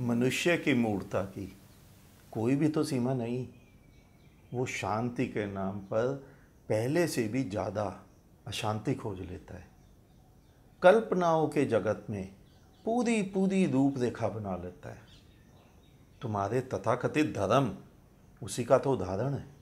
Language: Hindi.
मनुष्य की मूर्ता की कोई भी तो सीमा नहीं वो शांति के नाम पर पहले से भी ज़्यादा अशांति खोज लेता है कल्पनाओं के जगत में पूरी पूरी रूप रेखा बना लेता है तुम्हारे तथाकथित धर्म उसी का तो उदाहरण है